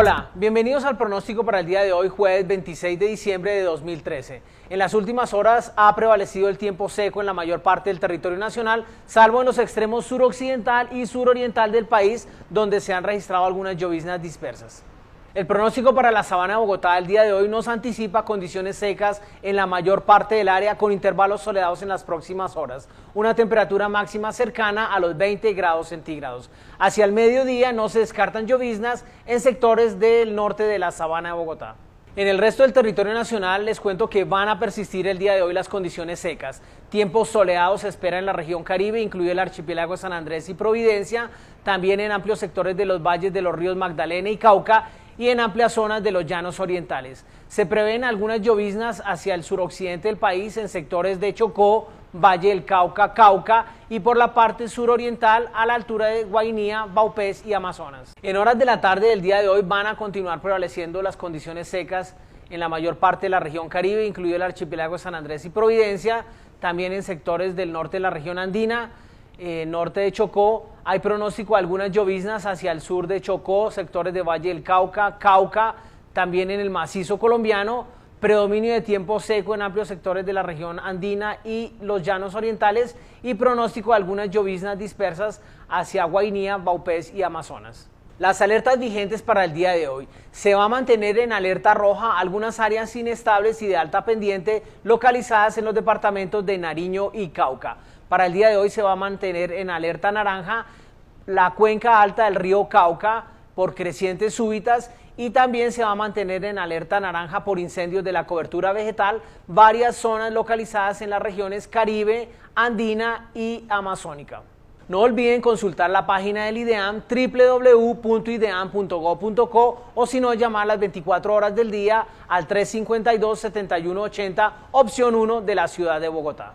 Hola, bienvenidos al pronóstico para el día de hoy, jueves 26 de diciembre de 2013. En las últimas horas ha prevalecido el tiempo seco en la mayor parte del territorio nacional, salvo en los extremos suroccidental y suroriental del país, donde se han registrado algunas lloviznas dispersas. El pronóstico para la sabana de Bogotá el día de hoy nos anticipa condiciones secas en la mayor parte del área con intervalos soleados en las próximas horas. Una temperatura máxima cercana a los 20 grados centígrados. Hacia el mediodía no se descartan lloviznas en sectores del norte de la sabana de Bogotá. En el resto del territorio nacional les cuento que van a persistir el día de hoy las condiciones secas. Tiempos soleados se espera en la región Caribe, incluye el archipiélago San Andrés y Providencia, también en amplios sectores de los valles de los ríos Magdalena y Cauca y en amplias zonas de los llanos orientales. Se prevén algunas lloviznas hacia el suroccidente del país en sectores de Chocó, Valle del Cauca, Cauca y por la parte suroriental a la altura de Guainía, Baupés y Amazonas. En horas de la tarde del día de hoy van a continuar prevaleciendo las condiciones secas en la mayor parte de la región caribe, incluido el archipiélago San Andrés y Providencia, también en sectores del norte de la región andina, eh, norte de Chocó. Hay pronóstico de algunas lloviznas hacia el sur de Chocó, sectores de Valle del Cauca, Cauca, también en el macizo colombiano. Predominio de tiempo seco en amplios sectores de la región andina y los llanos orientales y pronóstico de algunas lloviznas dispersas hacia Guainía, Baupés y Amazonas. Las alertas vigentes para el día de hoy. Se va a mantener en alerta roja algunas áreas inestables y de alta pendiente localizadas en los departamentos de Nariño y Cauca. Para el día de hoy se va a mantener en alerta naranja la cuenca alta del río Cauca por crecientes súbitas y también se va a mantener en alerta naranja por incendios de la cobertura vegetal varias zonas localizadas en las regiones Caribe, Andina y Amazónica. No olviden consultar la página del IDEAM www.ideam.gov.co o si no llamar las 24 horas del día al 352-7180 opción 1 de la ciudad de Bogotá.